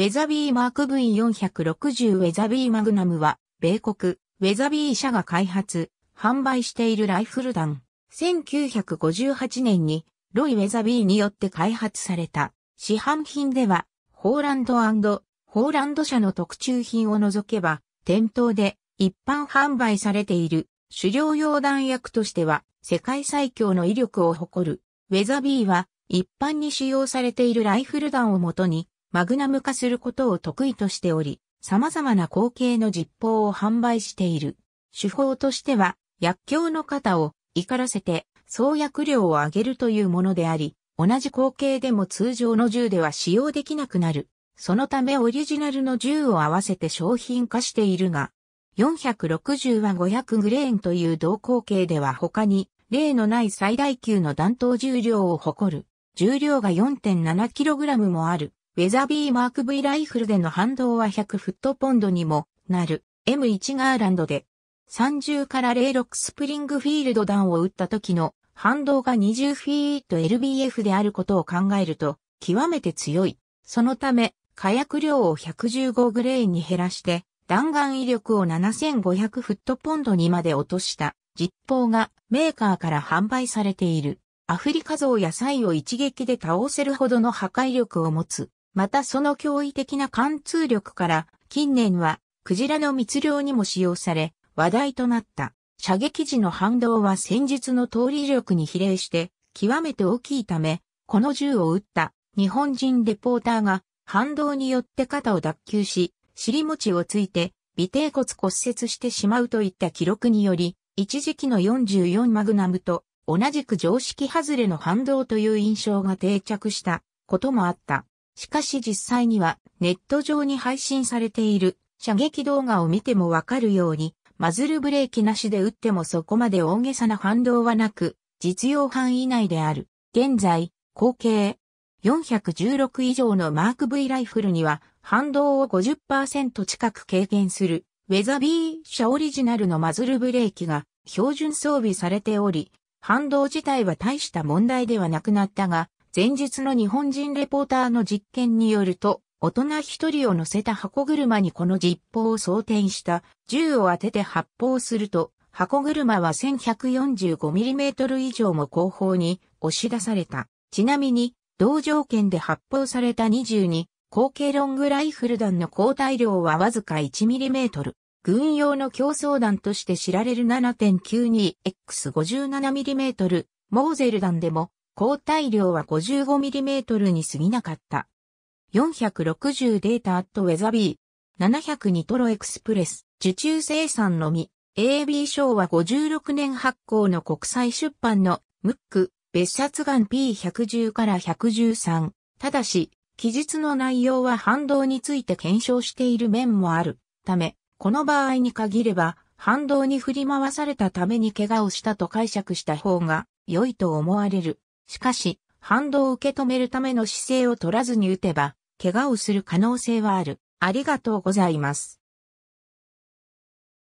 ウェザビーマーク V460 ウェザビーマグナムは、米国、ウェザビー社が開発、販売しているライフル弾。1958年に、ロイ・ウェザビーによって開発された。市販品では、ホーランドホーランド社の特注品を除けば、店頭で一般販売されている狩猟用弾薬としては世界最強の威力を誇る。ウェザビーは一般に使用されているライフル弾をもとにマグナム化することを得意としており、様々な光景の実報を販売している。手法としては、薬莢の型を怒らせて創薬量を上げるというものであり、同じ口径でも通常の銃では使用できなくなる。そのためオリジナルの銃を合わせて商品化しているが、460は500グレーンという同口径では他に、例のない最大級の弾頭重量を誇る。重量が 4.7kg もある。ウェザビーマーク V ライフルでの反動は100フットポンドにもなる M1 ガーランドで30から06スプリングフィールド弾を撃った時の反動が20フィート LBF であることを考えると極めて強い。そのため火薬量を115グレーンに減らして弾丸威力を7500フットポンドにまで落とした実砲がメーカーから販売されている。アフリカ像やサイを一撃で倒せるほどの破壊力を持つまたその驚異的な貫通力から、近年は、クジラの密漁にも使用され、話題となった。射撃時の反動は戦術の通り力に比例して、極めて大きいため、この銃を撃った日本人レポーターが反動によって肩を脱臼し、尻餅をついて尾低骨骨折してしまうといった記録により、一時期の44マグナムと同じく常識外れの反動という印象が定着したこともあった。しかし実際にはネット上に配信されている射撃動画を見てもわかるように、マズルブレーキなしで撃ってもそこまで大げさな反動はなく、実用範囲内である。現在、後継416以上のマーク V ライフルには、反動を50%近く軽減する、ウェザビー社オリジナルのマズルブレーキが標準装備されており、反動自体は大した問題ではなくなったが、前述の日本人レポーターの実験によると、大人一人を乗せた箱車にこの実砲を装填した銃を当てて発砲すると、箱車は 1145mm 以上も後方に押し出された。ちなみに、同条件で発砲された22、後継ロングライフル弾の交代量はわずか 1mm。軍用の競争弾として知られる 7.92X57mm モーゼル弾でも抗体量は 55mm に過ぎなかった。460データアットウェザビー、700ニトロエクスプレス、受注生産のみ、AB 賞は56年発行の国際出版のムック、別冊眼 P110 から113。ただし、記述の内容は反動について検証している面もあるため、この場合に限れば、反動に振り回されたために怪我をしたと解釈した方が良いと思われる。しかし、反動を受け止めるための姿勢を取らずに打てば、怪我をする可能性はある。ありがとうございます。